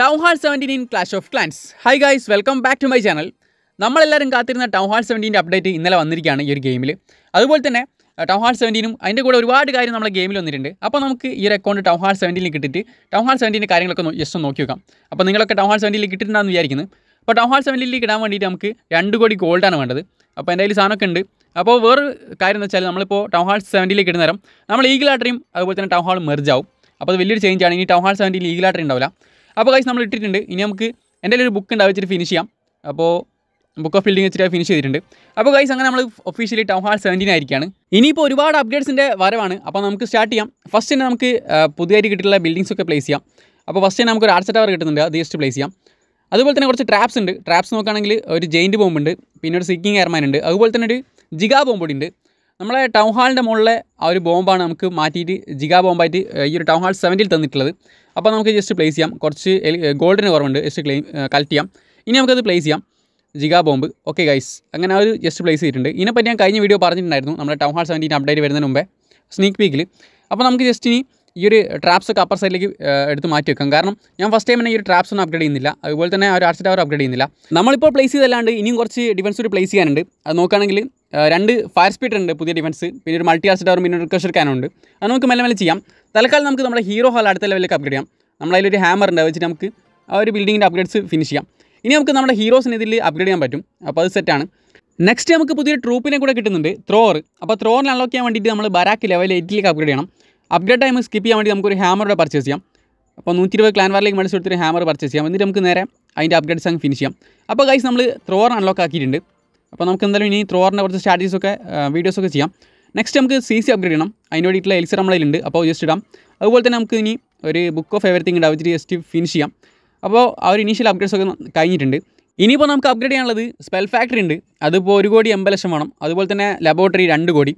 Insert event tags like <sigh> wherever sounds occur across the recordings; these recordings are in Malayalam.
town hall seventeen in clash of clans hi guys welcome back to my channel നമ്മളെല്ലാവരും കാത്തിരുന്ന ടൗൺ ഹാൾ സെവൻറ്റീൻ്റെ അപ്ഡേറ്റ് ഇന്നലെ വന്നിരിക്കുകയാണ് ഈ ഒരു ഗെയിമിൽ അതുപോലെ തന്നെ ടൗൺ ഹാൾ സെവൻറ്റീനും അതിൻ്റെ കൂടെ ഒരുപാട് കാര്യം നമ്മളെ ഗെയിമിൽ വന്നിട്ടുണ്ട് അപ്പോൾ നമുക്ക് ഈ ഒരു അക്കൗണ്ട് ടൗൺ ഹാൾ സെവൻറ്റീനിൽ കിട്ടിയിട്ട് ടൗൺ ഹാൾ സെവൻറ്റീൻ്റെ കാര്യങ്ങളൊക്കെ ഒന്ന് ജസ്റ്റ് നോക്കി വെക്കാം അപ്പോൾ നിങ്ങളൊക്കെ ടൗൺ ഹാൾ സെവൻറ്റീനിൽ കിട്ടിയിട്ടുണ്ടെന്ന് വിചാരിക്കുന്നു അപ്പോൾ ടൗൺ ഹാൾ സെവൻറ്റീനിൽ ഇടാൻ വേണ്ടിയിട്ട് നമുക്ക് രണ്ട് കോടി ഗോൾഡാണ് വേണ്ടത് അപ്പോൾ എൻ്റെ കയ്യിൽ സാധനമൊക്കെ ഉണ്ട് അപ്പോൾ വേറൊരു കാര്യം എന്ന് വെച്ചാൽ നമ്മളിപ്പോൾ ടൗൺ ഹാൾ സെവൻറ്റീനിൽ കിട്ടുന്ന നേരം നമ്മൾ ഈഗിൾ ആട്ടറിയും അതുപോലെ തന്നെ ടൗൺ ഹാൾ മെർജ് ആവും അപ്പോൾ അത് വലിയൊരു ചേഞ്ച് ആണ് ഇനി ടൗൺ ഹാൾ സെവൻറ്റീൻ ആട്ടറി ഉണ്ടാവില്ല അപ്പോൾ കാശ് നമ്മൾ ഇട്ടിട്ടുണ്ട് ഇനി നമുക്ക് എൻ്റെ ഒരു ബുക്ക് ഉണ്ടാവും വെച്ചിട്ട് ഫിനിഷ് ചെയ്യാം അപ്പോൾ ബുക്ക് ഓഫ് ബിൽഡിംഗ് വെച്ചിട്ട് ഫിനിഷ് ചെയ്തിട്ടുണ്ട് അപ്പോൾ ഗൈസ് അങ്ങനെ നമ്മൾ ഒഫീഷ്യലി ടൗൺ ഹാൾ സെവൻറ്റീൻ ആയിരിക്കാണ് ഇനിയിപ്പോൾ ഒരുപാട് അപ്ഡേറ്റ്സിൻ്റെ വരവാണ് അപ്പോൾ നമുക്ക് സ്റ്റാർട്ട് ചെയ്യാം ഫസ്റ്റ് തന്നെ നമുക്ക് പുതിയതായിട്ട് കിട്ടിയിട്ടുള്ള ബിൽഡിങ്സ് ഒക്കെ പ്ലേസ് ചെയ്യാം അപ്പോൾ ഫസ്റ്റ് തന്നെ നമുക്ക് ഒരു ആർട്സ് ടവർ കിട്ടുന്നുണ്ട് അത് ജസ്റ്റ് പ്ലേസ് ചെയ്യാം അതുപോലെ തന്നെ കുറച്ച് ട്രാപ്സ് ഉണ്ട് ട്രാപ്സ് നോക്കുകയാണെങ്കിൽ ഒരു ജെയിൻറ്റ് ബോംബുണ്ട് പിന്നെ ഒരു സിക്കിങ് എയർമാൻ ഉണ്ട് അതുപോലെ തന്നെ ഒരു ജിഗാ ബോംബോടി ഉണ്ട് നമ്മളെ ടൗൺ ഹാളിൻ്റെ മുകളിലെ ആ ഒരു ബോംബാണ് നമുക്ക് മാറ്റിയിട്ട് ജിഗാ ബോംബായിട്ട് ഈ ഒരു ടൗൺ ഹാൾ സെവൻറ്റിൽ തന്നിട്ടുള്ളത് അപ്പോൾ നമുക്ക് ജസ്റ്റ് പ്ലേസ് ചെയ്യാം കുറച്ച് ഗോൾഡിന് കുറവുണ്ട് ജസ്റ്റ് ക്ലെയിം കളക്ട് ചെയ്യാം ഇനി നമുക്കത് പ്ലേസ് ചെയ്യാം ജിഗാ ബോംബ് ഓക്കെ ഗൈസ് അങ്ങനെ ഒരു ജസ്റ്റ് പ്ലേസ് ചെയ്തിട്ടുണ്ട് ഇതിനെപ്പറ്റി ഞാൻ കഴിഞ്ഞ വീഡിയോ പറഞ്ഞിട്ടുണ്ടായിരുന്നു നമ്മുടെ ടൗൺ ഹാൾ സെവൻറ്റീൻ അപ്ഡേറ്റ് വരുന്നതിന് മുമ്പേ സ്നീക്ക് പീക്കിൽ അപ്പോൾ നമുക്ക് ജസ്റ്റ് ഇനി ഈ ഒരു ട്രാപ്സ് ഒക്കെ അപ്പർ സൈഡിലേക്ക് എടുത്ത് മാറ്റി വെക്കാം കാരണം ഞാൻ ഫസ്റ്റ് ടൈം തന്നെ ഈ ഒരു ട്രാപ്സ് ഒന്നും അപ്ഗ്രേഡ് ചെയ്യുന്നില്ല അതുപോലെ തന്നെ ഒരു ആർച്ച് ടവർ അപ്ഗ്രേഡ് ചെയ്യുന്നില്ല നമ്മളിപ്പോൾ പ്ലേസ് ചെയ്തല്ലാണ്ട് ഇനിയും കുറച്ച് ഡിഫൻസ് ഒരു പ്ലേസ് ചെയ്യാനുണ്ട് അത് നോക്കുകയാണെങ്കിൽ രണ്ട് ഫയർ സ്പീഡ് ഉണ്ട് പുതിയ ഡിഫൻസ് പിന്നെ ഒരു മൾട്ടി ആർച്ച് ടവർ പിന്നെ ഒരു ക്രഷർ കാനുണ്ട് അത് നമുക്ക് മെല്ലെ മെല്ലെ ചെയ്യാം തൽക്കാലം നമുക്ക് നമ്മുടെ ഹീറോ ഹാൾ അടുത്ത ലെവലിലേക്ക് അപ്ഗ്രേഡ് ചെയ്യാം നമ്മളതിലൊരു ഹാമർ ഉണ്ട് വെച്ചിട്ട് നമുക്ക് ആ ഒരു ബിൽഡിങ്ങിൻ്റെ അപ്ഗ്രേഡ്സ് ഫിനിഷ് ചെയ്യാം ഇനി നമുക്ക് നമ്മുടെ ഹീറോസിന് ഇതിൽ അപ്ഗ്രേഡ് ചെയ്യാൻ പറ്റും അപ്പോൾ അത് സെറ്റാണ് നെക്സ്റ്റ് നമുക്ക് പുതിയ ട്രൂപ്പിനെ കൂടെ കിട്ടുന്നുണ്ട് ത്രോർ അപ്പോൾ ത്രോറിന് അൺലോക്ക് ചെയ്യാൻ വേണ്ടിയിട്ട് നമ്മൾ ബരാക്ക് ലെവൽ എയ്റ്റിലേക്ക് അപ്ഗ്രേഡ് ചെയ്യണം അപ്ഗ്രേഡ് ടൈം സ്കിപ്പ് ചെയ്യാൻ വേണ്ടി നമുക്കൊരു ഹാമറോടെ പർച്ചേസ് ചെയ്യാം അപ്പോൾ നൂറ്റി ഇരുപത് ക്ലാൻ വാറിലേക്ക് മേടിച്ച് എടുത്തൊരു ഹാമർ പർച്ചേസ് ചെയ്യാം എന്നിട്ട് നമുക്ക് നേരെ അതിൻ്റെ അപ്ഗ്രേഡ്സ് അങ്ങ് ഫിനിഷ് ചെയ്യാം അപ്പോൾ ഗൈസ് നമ്മൾ ത്രോർ അൺലോക്ക് ആക്കിയിട്ടുണ്ട് അപ്പോൾ നമുക്ക് എന്തായാലും ഇനി ത്രോറിൻ്റെ കുറച്ച് ഒക്കെ വീഡിയോസ് ഒക്കെ ചെയ്യാം നെക്സ്റ്റ് നമുക്ക് സി സി അപ്ഗ്രേഡ് ചെയ്യണം അതിന് വേണ്ടിയിട്ടുള്ള എൽസർ ഉണ്ട് അപ്പോൾ ജസ്റ്റ് ഇടാം അതുപോലെ തന്നെ നമുക്ക് ഇനി ഒരു ബുക്ക് ഓഫ് എവറിത്തിങ് ഉണ്ട് അവര് ജസ്റ്റ് ഫിനിഷ് ചെയ്യാം അപ്പോൾ ആ ഒരു ഇനീഷ്യൽ അപ്ഗ്രേഡ്സ് ഒക്കെ കഴിഞ്ഞിട്ടുണ്ട് ഇനിയിപ്പോൾ നമുക്ക് അപ്ഗ്രേഡ് ചെയ്യാനുള്ളത് സ്പെൽ ഫാക്ടറി ഉണ്ട് അതിപ്പോൾ ഒരു കോടി എൺപത് ലക്ഷം വേണം അതുപോലെ തന്നെ ലബോറട്ടറി രണ്ട് കോടി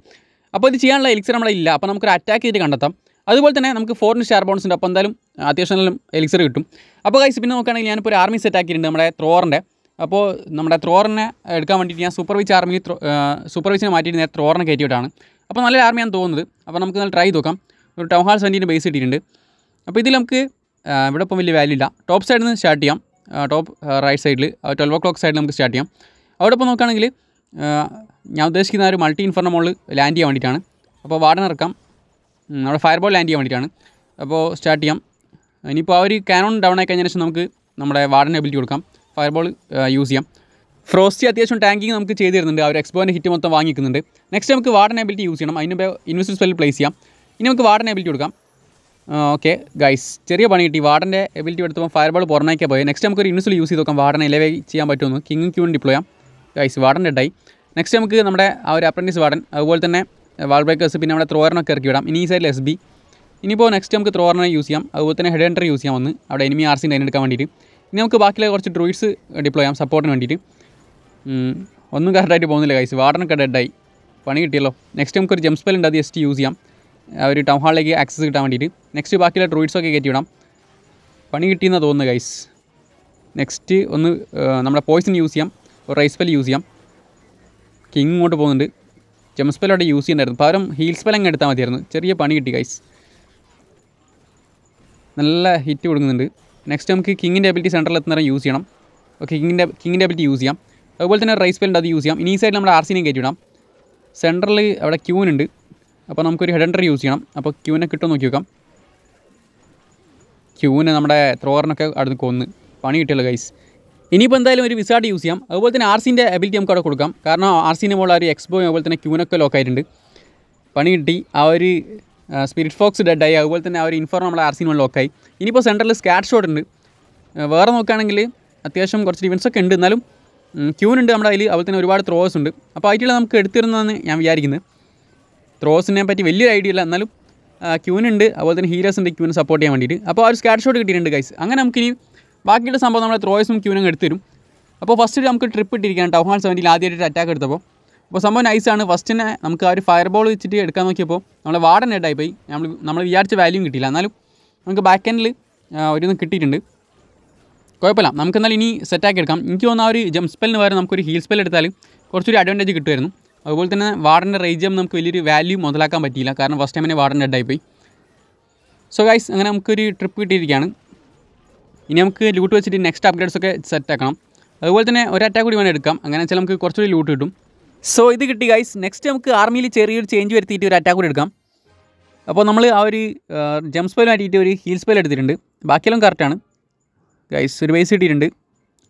അപ്പോൾ ഇത് ചെയ്യാനുള്ള എലിക്സർ നമ്മളെ ഇല്ല അപ്പോൾ നമുക്കൊരു അറ്റാക്ക് ചെയ്ത് കണ്ടെത്താം അതുപോലെ തന്നെ നമുക്ക് ഫോറിൻ സ്റ്റാർ ഉണ്ട് അപ്പോൾ എന്തായാലും അത്യാവശ്യം നല്ല എലിക്സർ കിട്ടും അപ്പോൾ കൈസ് പിന്നെ നോക്കുകയാണെങ്കിൽ ഞാനിപ്പോൾ ഒരു ആർമി സെറ്റ് ആക്കിയിട്ടുണ്ട് നമ്മുടെ ത്രോറിൻ്റെ അപ്പോൾ നമ്മുടെ ത്രോറിനെ എടുക്കാൻ വേണ്ടിയിട്ട് ഞാൻ സൂപ്പർവൈസ് ആർമി സൂപ്പർവൈസിനെ മാറ്റിയിട്ട് നേരെ ത്രോറിനെ കയറ്റിയിട്ടാണ് അപ്പോൾ നല്ലൊരു ആർമിയാണ് തോന്നുന്നത് അപ്പോൾ നമുക്ക് നല്ല ട്രൈ നോക്കാം ഒരു ടൗൺ ഹാൾ സെൻറ്റിൻ്റെ ബേസ് കിട്ടിയിട്ടുണ്ട് അപ്പോൾ ഇതിൽ നമുക്ക് ഇവിടെ ഇപ്പം വലിയ വാല്യൂ ഇല്ല ടോപ്പ് സൈഡിൽ നിന്ന് സ്റ്റാർട്ട് ചെയ്യാം ടോപ്പ് റൈറ്റ് സൈഡിൽ ട്വൽവ് ഒ ക്ലോക്ക് സൈഡിൽ നമുക്ക് സ്റ്റാർട്ട് ചെയ്യാം അവിടെ ഇപ്പോൾ നോക്കുകയാണെങ്കിൽ ഞാൻ ഉദ്ദേശിക്കുന്ന ഒരു മൾട്ടി ഇൻഫർണ മോള് ലാൻഡ് ചെയ്യാൻ വേണ്ടിയിട്ടാണ് അപ്പോൾ വാർഡൻ ഇറക്കാം നമ്മുടെ ഫയർ ബോൾ ലാൻഡ് ചെയ്യാൻ വേണ്ടിയിട്ടാണ് അപ്പോൾ സ്റ്റാർട്ട് ചെയ്യാം ഇനിയിപ്പോൾ ആ ഒരു കാനോൺ ഡൗൺ ആയി കഴിഞ്ഞതിന് ശേഷം നമുക്ക് നമ്മുടെ വാർഡൻ എബിലിറ്റി കൊടുക്കാം ഫയർ ബോൾ യൂസ് ചെയ്യാം ഫ്രോസ്റ്റി അത്യാവശ്യം ടാങ്കിങ് നമുക്ക് ചെയ്ത് തരുന്നുണ്ട് ആ ഒരു എക്സ്പോൻ്റെ ഹിറ്റ് മൊത്തം വാങ്ങിക്കുന്നുണ്ട് നെക്സ്റ്റ് നമുക്ക് വാർഡൻ എബിലിറ്റി യൂസ് ചെയ്യണം അതിന് ഇൻവെസ്റ്റ് സ്പെല്ലിൽ പ്ലേസ് ചെയ്യാം ഇനി നമുക്ക് വാർഡൻ എബിലിറ്റി കൊടുക്കാം ഓക്കെ ഗൈസ് ചെറിയ പണി കിട്ടി വാർഡൻ്റെ എബിലിറ്റി എടുത്തപ്പോൾ ഫയർ ബോൾ പുറമേക്കാണ് പോയത് നെക്സ്റ്റ് നമുക്ക് ഒരു ഇൻവെസ്റ്റിൽ യൂസ് ചെയ്ത് നോക്കാം വാർഡനെ ഇലവേ ചെയ്യാൻ പറ്റുമെന്ന് കിങ് ക്യൂൺ ഡിപ്ലോയാം ചെയ്യാം ഗൈസ് വാർഡൻ ഡെഡായി നെക്സ്റ്റ് നമുക്ക് നമ്മുടെ ആ ഒരു അപ്രൻറ്റീസ് വാർഡൻ അതുപോലെ തന്നെ വാൾ ബ്രേക്കേഴ്സ് പിന്നെ നമ്മുടെ ത്രോറിനൊക്കെ ഇറക്കി വിടാം ഇനി ഈ സൈഡിൽ എസ് ബി ഇനിയിപ്പോൾ നെക്സ്റ്റ് നമുക്ക് ത്രോറിനെ യൂസ് ചെയ്യാം അതുപോലെ തന്നെ ഹെഡ് എൻട്രി യൂസ് ചെയ്യാം ഒന്ന് അവിടെ എനിമി സിൻ്റെ എടുക്കാൻ വേണ്ടിയിട്ട് ഇനി നമുക്ക് ബാക്കിയുള്ള കുറച്ച് ഡ്രൂയിഡ്സ് ഡിപ്ലോ ചെയ്യാം സപ്പോർട്ടിന് വേണ്ടിയിട്ട് ഒന്നും കറക്റ്റായിട്ട് പോകുന്നില്ല കൈസ് വാർഡനൊക്കെ ഡെഡായി പണി കിട്ടിയല്ലോ നെക്സ്റ്റ് നമുക്കൊരു ജംപ് സ്പെൽ ഉണ്ട് അത് ജസ്റ്റ് യൂസ് ചെയ്യാം ആ ഒരു ടൗൺ ഹാളിലേക്ക് ആക്സസ് കിട്ടാൻ വേണ്ടിയിട്ട് നെക്സ്റ്റ് ബാക്കിയുള്ള ഒക്കെ കയറ്റി വിടാം പണി കിട്ടിയെന്നാണ് തോന്നുന്നു ഗൈസ് നെക്സ്റ്റ് ഒന്ന് നമ്മുടെ പോയിസൺ യൂസ് ചെയ്യാം ഒരു റൈസ് പെൽ യൂസ് ചെയ്യാം കിങ് ഇങ്ങോട്ട് പോകുന്നുണ്ട് ജം അവിടെ യൂസ് ചെയ്യണ്ടായിരുന്നു പകരം ഹീൽ സ്പെൽ അങ്ങ് എടുത്താൽ മതിയായിരുന്നു ചെറിയ പണി കിട്ടി ഗൈസ് നല്ല ഹിറ്റ് കൊടുക്കുന്നുണ്ട് നെക്സ്റ്റ് നമുക്ക് കിങ്ങിൻ്റെ അബിലിറ്റി സെൻറ്ററിൽ എത്തുന്ന യൂസ് ചെയ്യണം ഓക്കെ കിങ്ങിൻ്റെ കിങ്ങിൻ്റെ അബിലിറ്റി യൂസ് ചെയ്യാം അതുപോലെ തന്നെ റൈസ് പെല്ലിൻ്റെ അത് യൂസ് ചെയ്യാം ഇനി ഈ സൈഡിൽ നമ്മൾ ആർ സിനെയും കയറ്റി വിടാം സെൻറ്ററിൽ അവിടെ ക്യൂനുണ്ട് അപ്പോൾ നമുക്കൊരു എൻഡർ യൂസ് ചെയ്യണം അപ്പോൾ ക്യൂനെ കിട്ടുമോ നോക്കി നോക്കാം ക്യൂവിന് നമ്മുടെ ത്രോറിനൊക്കെ അടുത്ത് കൊന്ന് പണി കിട്ടിയല്ലോ ഗൈസ് ഇനിയിപ്പോൾ എന്തായാലും ഒരു വിസാർഡ് യൂസ് ചെയ്യാം അതുപോലെ തന്നെ ആർ സിൻ്റെ എബിലിറ്റി നമുക്ക് അവിടെ കൊടുക്കാം കാരണം ആർ സിൻ്റെ മുകളിൽ ഒരു എക്സ്ബോ അതുപോലെ തന്നെ ക്യൂനൊക്കെ ലോക്ക് ആയിട്ടുണ്ട് പണി കിട്ടി ആ ഒരു സ്പിരിറ്റ് ഫോക്സ് ഡെഡായി അതുപോലെ തന്നെ ആ ഒരു ഇൻഫോർ നമ്മൾ ആർ ലോക്ക് ലോക്കായി ഇനിയിപ്പോൾ സെൻറ്ററിൽ സ്കാറ്റ് ഷോട്ട് ഉണ്ട് വേറെ നോക്കുകയാണെങ്കിൽ അത്യാവശ്യം കുറച്ച് ഡിഫൻസൊക്കെ ഉണ്ട് എന്നാലും ക്യൂനുണ്ട് നമ്മുടെ അതിൽ അതുപോലെ തന്നെ ഒരുപാട് ത്രോസ് ഉണ്ട് അപ്പോൾ ആയിട്ടുള്ള നമുക്ക് എടുത്തിരുന്നതെന്ന് ഞാൻ വിചാരിക്കുന്നത് ത്രോസിനെ പറ്റി വലിയൊരു ഐഡിയ ഇല്ല എന്നാലും ക്യൂനുണ്ട് അതുപോലെ തന്നെ ഹീറോസ് ഉണ്ട് ക്യൂന് സപ്പോർട്ട് ചെയ്യാൻ വേണ്ടിയിട്ട് അപ്പോൾ ആ ഒരു സ്കാറ്റ് ഷോട്ട് കിട്ടിയിട്ടുണ്ട് ഗൈസ് അങ്ങനെ നമുക്കിനി ബാക്കിയുള്ള സംഭവം നമ്മൾ ത്രോയസും ക്യൂനും എടുത്തുതരും അപ്പോൾ ഫസ്റ്റ് നമുക്ക് ട്രിപ്പ് ഇട്ടിരിക്കുകയാണ് ടൗഹാൻ ഹാൾ സെവൻറ്റിൽ ആദ്യമായിട്ട് അറ്റാക്ക് എടുത്തപ്പോൾ അപ്പോൾ സംഭവം നൈസാണ് ഫസ്റ്റിനെ നമുക്ക് ആ ഒരു ഫയർ ബോൾ വെച്ചിട്ട് എടുക്കാൻ നോക്കിയപ്പോൾ നമ്മളെ വാർഡൻ ഹെഡായിപ്പോയി നമ്മൾ നമ്മൾ വിചാരിച്ച വാല്യൂ കിട്ടിയില്ല എന്നാലും നമുക്ക് ബാക്ക് എൻഡിൽ ഒരു കിട്ടിയിട്ടുണ്ട് കുഴപ്പമില്ല നമുക്ക് എന്നാൽ ഇനി സെറ്റാക്കി എടുക്കാം എനിക്ക് തോന്നുന്ന ആ ഒരു ജംപ് സ്പെല്ലിന് പകരം നമുക്കൊരു ഹീൽ സ്പെൽ എടുത്താൽ കുറച്ചൊരു അഡ്വാൻറ്റേജ് കിട്ടുമായിരുന്നു അതുപോലെ തന്നെ വാർഡൻ്റെ റേഞ്ച് നമുക്ക് വലിയൊരു വാല്യൂ മുതലാക്കാൻ പറ്റിയില്ല കാരണം ഫസ്റ്റ് ടൈമിനെ വാർഡൻ ഹെഡായിപ്പോയി സോ ഗൈസ് അങ്ങനെ നമുക്കൊരു ട്രിപ്പ് കിട്ടിയിരിക്കുകയാണ് ഇനി നമുക്ക് ലൂട്ട് വെച്ചിട്ട് നെക്സ്റ്റ് അപ്ഗ്രേഡ്സ് ഒക്കെ സെറ്റ് ആക്കണം അതുപോലെ തന്നെ ഒരു അറ്റാക്ക് കൂടി വേണം എടുക്കാം അങ്ങനെ വെച്ചാൽ നമുക്ക് കുറച്ചുകൂടി ലൂട്ട് കിട്ടും സോ ഇത് കിട്ടി ഗൈസ് നെക്സ്റ്റ് നമുക്ക് ആർമിയിൽ ചെറിയൊരു ചേഞ്ച് വരുത്തിയിട്ട് ഒരു അറ്റാക്ക് കൂടി എടുക്കാം അപ്പോൾ നമ്മൾ ആ ഒരു ജംസ് സ്പെൽ ആയിട്ട് ഒരു ഹീൽ സ്പെൽ എടുത്തിട്ടുണ്ട് ബാക്കിയെല്ലാം കറക്റ്റാണ് ഗൈസ് ഒരു ബേസ് കിട്ടിയിട്ടുണ്ട്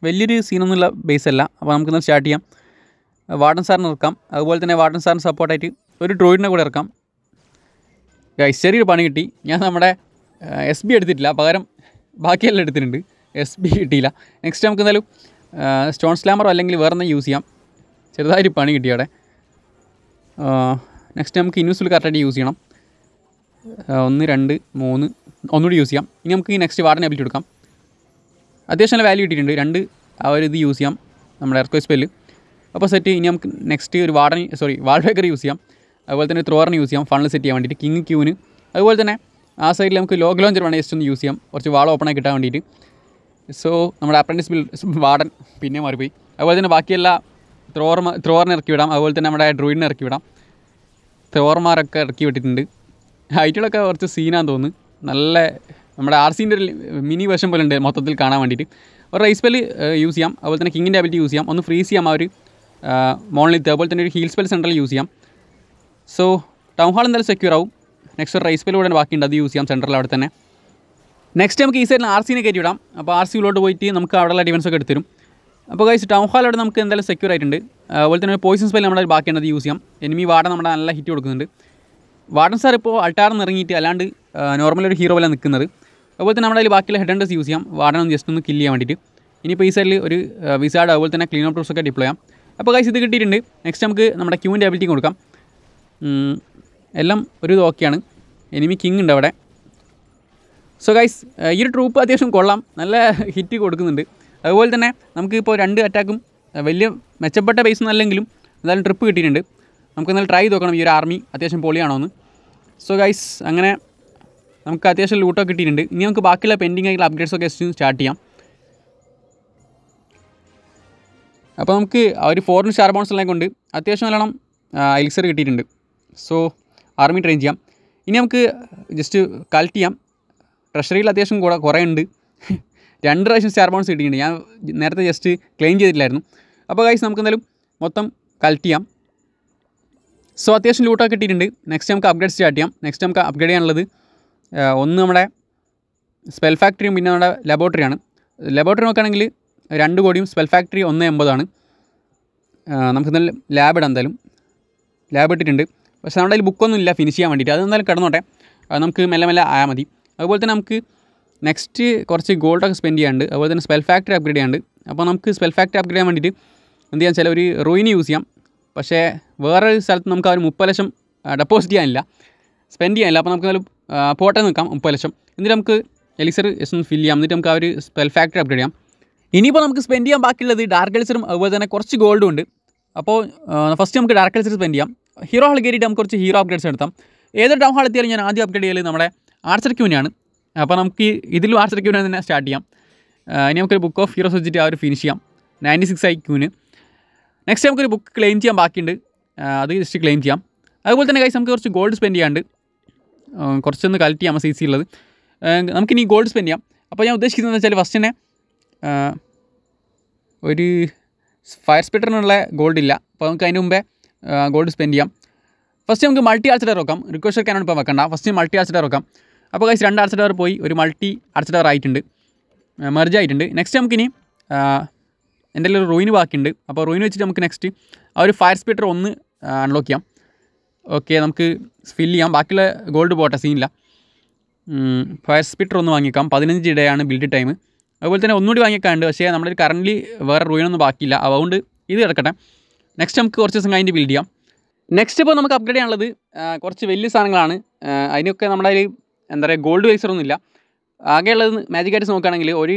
വലിയൊരു സീനൊന്നുമില്ല ബേസ് അല്ല അപ്പോൾ നമുക്കൊന്ന് സ്റ്റാർട്ട് ചെയ്യാം വാർഡൻ സാറിന് ഇറക്കാം അതുപോലെ തന്നെ വാർഡൻ സാറിന് സപ്പോർട്ടായിട്ട് ഒരു ഡ്രോയിഡിനെ കൂടെ ഇറക്കാം ഗൈസ് ചെറിയൊരു പണി കിട്ടി ഞാൻ നമ്മുടെ എസ് ബി എടുത്തിട്ടില്ല പകരം ബാക്കിയെല്ലാം എടുത്തിട്ടുണ്ട് എസ് ബി കിട്ടിയില്ല നെക്സ്റ്റ് നമുക്ക് എന്തായാലും സ്റ്റോൺ സ്ലാമറോ അല്ലെങ്കിൽ വേറെ എന്തെങ്കിലും യൂസ് ചെയ്യാം ചെറുതായിട്ട് പണി കിട്ടി അവിടെ നെക്സ്റ്റ് നമുക്ക് ഇൻവിസിബിൾ കറക്റ്റായിട്ട് യൂസ് ചെയ്യണം ഒന്ന് രണ്ട് മൂന്ന് ഒന്നുകൂടി യൂസ് ചെയ്യാം ഇനി നമുക്ക് ഈ നെക്സ്റ്റ് വാർഡിനെ അബിലിറ്റി കൊടുക്കാം അത്യാവശ്യം നല്ല വാല്യൂ കിട്ടിയിട്ടുണ്ട് രണ്ട് ആ ഒരു ഇത് യൂസ് ചെയ്യാം നമ്മുടെ എർക്കോ സ്പെല്ല് അപ്പോൾ സെറ്റ് ഇനി നമുക്ക് നെക്സ്റ്റ് ഒരു warden sorry wall breaker use ചെയ്യാം അതുപോലെ തന്നെ ത്രോറിന് യൂസ് ചെയ്യാം ഫണ്ണിൽ സെറ്റ് ചെയ്യാൻ വേണ്ടിയിട്ട് കിങ് ക്യൂവിന് അതുപോലെ തന്നെ ആ സൈഡിൽ നമുക്ക് ലോഗ് ലോഞ്ചർ വേണം ജസ്റ്റ് ഒന്ന് യൂസ് ചെയ്യാം കുറച്ച് വാൾ ഓപ്പണായി കിട്ടാൻ വേണ്ടിയിട്ട് സോ നമ്മുടെ അപ്രൻറ്റീസ് ബിൽഡ് വാർഡൻ പിന്നെ മാറിപ്പോയി അതുപോലെ തന്നെ ബാക്കിയെല്ലാ ത്രോർ ത്രോറിനെ ഇറക്കി വിടാം അതുപോലെ തന്നെ നമ്മുടെ ഡ്രോയിഡിനെ ഇറക്കി വിടാം ത്രോർമാരൊക്കെ ഇറക്കി വിട്ടിട്ടുണ്ട് ഹൈറ്റുകളൊക്കെ കുറച്ച് സീനാന്ന് തോന്നുന്നു നല്ല നമ്മുടെ ആർ സീൻ്റെ ഒരു മിനി വേഷം പോലെ ഉണ്ട് മൊത്തത്തിൽ കാണാൻ വേണ്ടിയിട്ട് ഒരു റൈസ് സ്പെല് യൂസ് ചെയ്യാം അതുപോലെ തന്നെ കിങ്ങിൻ്റെ അബിലിറ്റി യൂസ് ചെയ്യാം ഒന്ന് ഫ്രീസ് ചെയ്യാം ആ ഒരു മോണിലിത്ത് അതുപോലെ തന്നെ ഒരു ഹീൽ സ്പെൽ സെൻട്രൽ യൂസ് ചെയ്യാം സോ ടൗൺ ഹാൾ എന്തായാലും സെക്യൂർ ആവും നെക്സ്റ്റ് റൈസ് പേൽ ഇവിടെ ബാക്കിയുണ്ട് അത് യൂസ് ചെയ്യാം സെൻറ്ററിൽ അവിടെ തന്നെ നെക്സ്റ്റ് നമുക്ക് ഈ സൈഡിൽ ആർ സിനെ കയറ്റി വിടാം അപ്പോൾ ആർ സിയിലോട്ട് പോയിട്ട് നമുക്ക് അവിടെയുള്ള ഡിഫൻസൊക്കെ എടുത്തരും അപ്പോൾ കഴിച്ച് ടൗൺ ഹാൾ അവിടെ നമുക്ക് എന്തായാലും സെക്യൂർ ആയിട്ടുണ്ട് അതുപോലെ തന്നെ പോയിസൺ സ്പെൽ നമ്മുടെ ബാക്കിയുണ്ട് അത് യൂസ് ചെയ്യാം എനിമി വാടൻ നമ്മുടെ നല്ല ഹിറ്റ് കൊടുക്കുന്നുണ്ട് വാർഡൻ സാർ ഇപ്പോൾ അൾട്ടാറിന്ന് ഇറങ്ങിയിട്ട് അല്ലാണ്ട് നോർമൽ ഒരു ഹീറോ പോലെ നിൽക്കുന്നത് അതുപോലെ തന്നെ നമ്മുടെ അതിൽ ബാക്കിയുള്ള ഹെഡ് ഹണ്ടേഴ്സ് യൂസ് ചെയ്യാം വാർഡൻ ഒന്ന് ജസ്റ്റ് ഒന്ന് കില്ല് ചെയ്യാൻ വേണ്ടിയിട്ട് ഇനിയിപ്പോൾ ഈ സൈഡിൽ ഒരു വിസാഡ് അതുപോലെ തന്നെ ക്ലീൻ ഓഫ് ഒക്കെ ഡിപ്ലോ ചെയ്യാം അപ്പോൾ കഴിച്ച് ഇത് കിട്ടിയിട്ടുണ്ട് നെക്സ്റ്റ് നമുക്ക് നമ്മുടെ ക്യൂവിൻ്റെ അബിലിറ്റി കൊടുക്കാം എല്ലാം ഒരു ഓക്കെയാണ് എനിമി കിങ് ഉണ്ട് അവിടെ സോ ഗൈസ് ഈ ഒരു ട്രൂപ്പ് അത്യാവശ്യം കൊള്ളാം നല്ല ഹിറ്റ് കൊടുക്കുന്നുണ്ട് അതുപോലെ തന്നെ നമുക്ക് ഇപ്പോൾ രണ്ട് അറ്റാക്കും വലിയ മെച്ചപ്പെട്ട ബേസ് അല്ലെങ്കിലും എന്തായാലും ട്രിപ്പ് കിട്ടിയിട്ടുണ്ട് നമുക്ക് എന്തായാലും ട്രൈ നോക്കണം ഈ ഒരു ആർമി അത്യാവശ്യം പൊളിയാണോ എന്ന് സോ ഗൈസ് അങ്ങനെ നമുക്ക് അത്യാവശ്യം ലൂട്ടൊക്കെ കിട്ടിയിട്ടുണ്ട് ഇനി നമുക്ക് ബാക്കിയുള്ള പെൻഡിങ് ആയിട്ടുള്ള അപ്ഡേറ്റ്സ് ഒക്കെ സ്റ്റാർട്ട് ചെയ്യാം അപ്പോൾ നമുക്ക് ഒരു ഫോറിൻ സ്റ്റാർ ബോൺസ് എല്ലാം കൊണ്ട് അത്യാവശ്യം നല്ലോണം എലിക്സർ കിട്ടിയിട്ടുണ്ട് സോ ആർമി ട്രെയിൻ ചെയ്യാം ഇനി നമുക്ക് ജസ്റ്റ് കളക്ട് ചെയ്യാം ട്രഷറിയിൽ അത്യാവശ്യം കൂടെ കുറേ ഉണ്ട് <laughs> രണ്ട് പ്രാവശ്യം സ്റ്റാർ ബോൺസ് കിട്ടിയിട്ടുണ്ട് ഞാൻ നേരത്തെ ജസ്റ്റ് ക്ലെയിം ചെയ്തിട്ടില്ലായിരുന്നു അപ്പോൾ ഗൈസ് നമുക്ക് എന്തായാലും മൊത്തം കളക്ട് ചെയ്യാം സോ അത്യാവശ്യം ലൂട്ടൊക്കെ കിട്ടിയിട്ടുണ്ട് നെക്സ്റ്റ് നമുക്ക് അപ്ഗ്രേഡ് സ്റ്റാർട്ട് ചെയ്യാം നെക്സ്റ്റ് നമുക്ക് അപ്ഗ്രേഡ് ചെയ്യാനുള്ളത് ഒന്ന് നമ്മുടെ സ്പെൽ ഫാക്ടറിയും പിന്നെ നമ്മുടെ ലബോറട്ടറിയാണ് ലബോറട്ടറി നോക്കുകയാണെങ്കിൽ രണ്ട് കോടിയും സ്പെൽ ഫാക്ടറി ഒന്ന് എൺപതാണ് നമുക്ക് നല്ല ലാബ് ഇടാം എന്തായാലും ലാബ് ഇട്ടിട്ടുണ്ട് പക്ഷേ നമ്മുടെ അതിൽ ബുക്കൊന്നും ഇല്ല ഫിനിഷ് ചെയ്യാൻ വേണ്ടിയിട്ട് അത് എന്തായാലും കിടന്നോട്ടെ നമുക്ക് മെല്ലെ മെല്ലെ ആയാൽ മതി അതുപോലെ തന്നെ നമുക്ക് നെക്സ്റ്റ് കുറച്ച് ഗോൾഡൊക്കെ സ്പെൻഡ് ചെയ്യാണ്ട് അതുപോലെ തന്നെ സ്പെൽ ഫാക്ടറി അപ്ഗ്രേഡ് ചെയ്യാണ്ട് അപ്പോൾ നമുക്ക് സ്പെൽ ഫാക്ടറി അപ്ഗ്രേഡ് ചെയ്യാൻ വേണ്ടിയിട്ട് എന്ത് ചെയ്യാൻ ചില ഒരു റോയിന് യൂസ് ചെയ്യാം പക്ഷേ വേറൊരു സ്ഥലത്ത് നമുക്ക് ആ ഒരു മുപ്പത് ലക്ഷം ഡെപ്പോസിറ്റ് ചെയ്യാനില്ല സ്പെൻഡ് ചെയ്യാനില്ല അപ്പോൾ നമുക്ക് പോട്ടെ നിൽക്കാം മുപ്പത് ലക്ഷം എന്നിട്ട് നമുക്ക് എലിസർ എസ് ഒന്ന് ഫില്ല് ചെയ്യാം എന്നിട്ട് നമുക്ക് ആ ഒരു സ്പെൽ ഫാക്ടറി അപ്ഗ്രേഡ് ചെയ്യാം ഇനിയിപ്പോൾ നമുക്ക് സ്പെൻഡ് ചെയ്യാൻ ബാക്കിയുള്ളത് ഡാർക്ക് എലിസറും അതുപോലെ തന്നെ കുറച്ച് ഗോൾഡും ഉണ്ട് അപ്പോൾ ഫസ്റ്റ് നമുക്ക് ഡാർക്ക് എലിസർ സ്പെൻഡ് ചെയ്യാം ഹീറോ ഹാൾ കയറിയിട്ട് നമുക്ക് കുറച്ച് ഹീറോ അപ്ഗ്രേഡ്സ് എടുത്താം ഏത് ടൗൺ ഹാൾ എത്തിയാലും ഞാൻ ആദ്യം അപ്ഗ്രേഡ് ചെയ്യൽ നമ്മുടെ ആർച്ചർ ക്യൂനാണ് അപ്പോൾ നമുക്ക് ഇതിൽ ആർച്ചർ ക്യൂനെ തന്നെ സ്റ്റാർട്ട് ചെയ്യാം ഇനി നമുക്കൊരു ബുക്ക് ഓഫ് ഹീറോസ് വെച്ചിട്ട് ആ ഒരു ഫിനിഷ് ചെയ്യാം നയൻറ്റി സിക്സ് ഐ ക്യൂന് നെക്സ്റ്റ് നമുക്കൊരു ബുക്ക് ക്ലെയിം ചെയ്യാൻ ബാക്കിയുണ്ട് അത് ജസ്റ്റ് ക്ലെയിം ചെയ്യാം അതുപോലെ തന്നെ കൈസ് നമുക്ക് കുറച്ച് ഗോൾഡ് സ്പെൻഡ് ചെയ്യാണ്ട് കുറച്ചൊന്ന് കളക്ട് ചെയ്യാം സി സി ഉള്ളത് നമുക്കിനി ഗോൾഡ് സ്പെൻഡ് ചെയ്യാം അപ്പോൾ ഞാൻ ഉദ്ദേശിക്കുന്നത് വെച്ചാൽ ഫസ്റ്റ് തന്നെ ഒരു ഫയർ സ്പീറ്ററിനുള്ള ഗോൾഡ് ഇല്ല അപ്പോൾ നമുക്ക് അതിന് മുമ്പേ ഗോൾഡ് സ്പെൻഡ് ചെയ്യാം ഫസ്റ്റ് നമുക്ക് മൾട്ടി ആർച്ച് ഡയർ വെക്കാം റിക്വസ്റ്റ് ഒക്കെ ഇപ്പോൾ വെക്കണ്ട ഫസ്റ്റ് മൾട്ടി ആർച്ച് ഡയർ വെക്കാം അപ്പോൾ കഴിച്ച് രണ്ട് ആർച്ച് പോയി ഒരു മൾട്ടി ആർച്ച് ആയിട്ടുണ്ട് മെർജ് ആയിട്ടുണ്ട് നെക്സ്റ്റ് നമുക്കിനി എൻ്റെ ഒരു റോയിന് ബാക്കിയുണ്ട് അപ്പോൾ റോയിന് വെച്ചിട്ട് നമുക്ക് നെക്സ്റ്റ് ആ ഒരു ഫയർ സ്പീറ്റർ ഒന്ന് അൺലോക്ക് ചെയ്യാം ഓക്കെ നമുക്ക് ഫില്ല് ചെയ്യാം ബാക്കിയുള്ള ഗോൾഡ് പോട്ടെ സീനില്ല ഫയർ സ്പീറ്റർ ഒന്ന് വാങ്ങിക്കാം പതിനഞ്ച് ഇടയാണ് ബിൽഡ് ടൈം അതുപോലെ തന്നെ ഒന്നുകൂടി വാങ്ങിക്കാണ്ട് പക്ഷേ നമ്മുടെ കറൻ്റ് വേറെ റൂയിനൊന്നും ബാക്കിയില്ല അതുകൊണ്ട് ഇത് കിടക്കട്ടെ നെക്സ്റ്റ് നമുക്ക് കുറച്ച് ദിവസം കഴിഞ്ഞ് ബിൽഡ് ചെയ്യാം നെക്സ്റ്റ് ഇപ്പോൾ നമുക്ക് അപ്ഗ്രേഡ് ചെയ്യാനുള്ളത് കുറച്ച് വലിയ സാധനങ്ങളാണ് അതിനൊക്കെ നമ്മുടെ കയ്യിൽ എന്താ പറയുക ഗോൾഡ് വേസറൊന്നുമില്ല ആകെയുള്ളത് മാജിക് ആയിട്ട് നോക്കുകയാണെങ്കിൽ ഒരു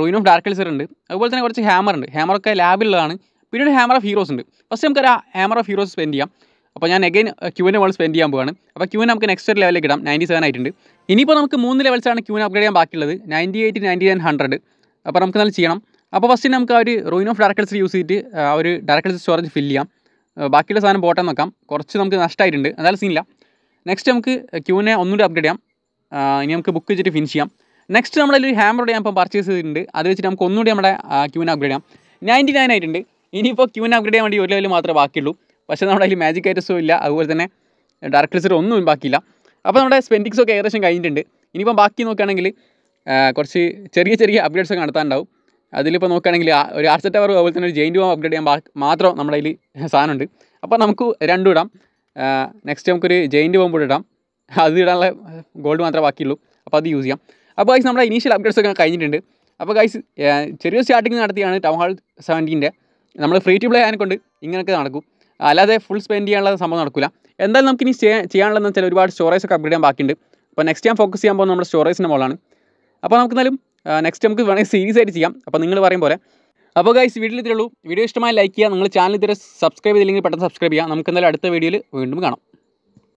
റൂയിൻ ഓഫ് ഡാർക്ക് എൽസർ ഉണ്ട് അതുപോലെ തന്നെ കുറച്ച് ഹാമർ ഉണ്ട് ഹാമറൊക്കെ ലാബിലുള്ളതാണ് പിന്നീട് ഹാമർ ഓഫ് ഹീറോസ് ഉണ്ട് ഫസ്റ്റ് നമുക്ക് ഒരു ഹാമർ ഓഫ് ഹീറോസ് സ്പെൻഡ് ചെയ്യാം അപ്പോൾ ഞാൻ എഗൈൻ ക്യൂവിൻ്റെ മോൾ സ്പെൻഡ് ചെയ്യാൻ പോവാണ് അപ്പോൾ ക്യൂവിന് നമുക്ക് നെക്സ്റ്റ് ഒരു ലെവലിലേക്ക് ഇടാം നയൻറ്റി സെവൻ ആയിട്ടുണ്ട് ഇനിയിപ്പോൾ നമുക്ക് മൂന്ന് ലെവൽസാണ് ക്യൂവിന് അപ്ഗ്രേഡ് ചെയ്യാൻ ബാക്കിയുള്ളത് ninety eight ninety nine hundred അപ്പോൾ നമുക്ക് നല്ല ചെയ്യണം അപ്പോൾ ഫസ്റ്റ് നമുക്ക് ആ ഒരു ruin of direct list use ചെയ്തിട്ട് ആ ഒരു ഡയറക്ട് സ്റ്റോറേജ് ഫില്ല് ചെയ്യാം ബാക്കിയുള്ള സാധനം പോട്ടെ നോക്കാം കുറച്ച് നമുക്ക് നഷ്ടമായിട്ടുണ്ട് എന്തായാലും സീനില്ല നെക്സ്റ്റ് നമുക്ക് ക്യൂനെ ഒന്നുകൂടി അപ്ഗ്രേഡ് ചെയ്യാം ഇനി നമുക്ക് ബുക്ക് വെച്ചിട്ട് ഫിനിഷ് ചെയ്യാം നെക്സ്റ്റ് നമ്മളൊരു ഹാമറോടെ ഞാൻ ഇപ്പോൾ പർച്ചേസ് ചെയ്തിട്ടുണ്ട് അത് വെച്ചിട്ട് നമുക്ക് ഒന്നുകൂടി നമ്മുടെ ക്യൂനെ അപ്ഗ്രേഡ് ചെയ്യാം നയൻറ്റി നയൻ ആയിട്ടുണ്ട് ഇനിയിപ്പോൾ ക്യൂനെ അപ്ഗ്രേഡ് ചെയ്യാൻ വേണ്ടി ഒരു ലെവൽ മാത്രമേ ബാക്കിയുള്ളൂ പക്ഷേ നമ്മുടെ അതിൽ മാജിക് ഐറ്റസും ഇല്ല അതുപോലെ തന്നെ ഡയറക്ട് ലിസ്റ്റർ ഒന്നും ബാക്കിയില്ല അപ്പോൾ നമ്മുടെ സ്പെൻഡിങ്സൊക്കെ ഏകദേശം കഴിഞ്ഞിട്ടുണ്ട് ഇനിയിപ്പോൾ ബാക്കി നോക്കുകയാണെങ്കിൽ കുറച്ച് ചെറിയ ചെറിയ അപ്ഡേറ്റ്സൊക്കെ നടത്താനുണ്ടാവും അതിലിപ്പോൾ നോക്കുകയാണെങ്കിൽ ഒരു ആർസെ ടവർ അതുപോലെ തന്നെ ഒരു ജെയിൻറ്റ് ബോം അപ്ഗ്രേഡ് ചെയ്യാൻ മാത്രം നമ്മുടെ കയ്യിൽ സാധനമുണ്ട് അപ്പോൾ നമുക്ക് രണ്ടും ഇടാം നെക്സ്റ്റ് നമുക്കൊരു ജെയിൻറ്റ് ബോം കൂടെ ഇടാം അത് ഇടാനുള്ള ഗോൾഡ് മാത്രമേ ബാക്കിയുള്ളൂ അപ്പോൾ അത് യൂസ് ചെയ്യാം അപ്പോൾ ഗൈസ് നമ്മുടെ ഇനീഷ്യൽ അപ്ഗ്രേഡ്സ് ഒക്കെ കഴിഞ്ഞിട്ടുണ്ട് അപ്പോൾ ഗൈസ് ചെറിയ സ്റ്റാർട്ടിങ് നടത്തിയാണ് ടൗൺ ഹാൾ സെവൻറ്റീൻ്റെ നമ്മൾ ഫ്രീ ടു പ്ലേ ആയതുകൊണ്ട് ഇങ്ങനെയൊക്കെ നടക്കും അല്ലാതെ ഫുൾ സ്പെൻഡ് ചെയ്യാനുള്ള സംഭവം നടക്കില്ല എന്തായാലും നമുക്കിനി ചെയ്യാനുള്ളതെന്ന് വെച്ചാൽ ഒരുപാട് സ്റ്റോറേജ് ഒക്കെ അപ്ഗ്രേഡ് ചെയ്യാൻ ബാക്കിയുണ്ട് അപ്പോൾ നെക്സ്റ്റ് ഞാൻ ഫോക്കസ് ചെയ്യാൻ പോകുന്നത് നമ്മുടെ സ്റ്റോറേജിൻ്റെ മോളാണ് അപ്പോൾ നമുക്ക് എന്തായാലും നെക്സ്റ്റ് നമുക്ക് വേണമെങ്കിൽ സീരീസ് ആയിട്ട് ചെയ്യാം അപ്പോൾ നിങ്ങൾ പറയും പോലെ അപ്പോൾ ഗൈസ് വീട്ടിൽ വീഡിയോ ഇഷ്ടമായി ലൈക്ക് ചെയ്യുക നിങ്ങൾ ചാനൽ ഇതുവരെ സബ്സ്ക്രൈബ് ചെയ്തില്ലെങ്കിൽ പെട്ടെന്ന് സബ്സ്ക്രൈബ് ചെയ്യുക നമുക്ക് എന്തായാലും അടുത്ത വീഡിയോയിൽ വീണ്ടും കാണാം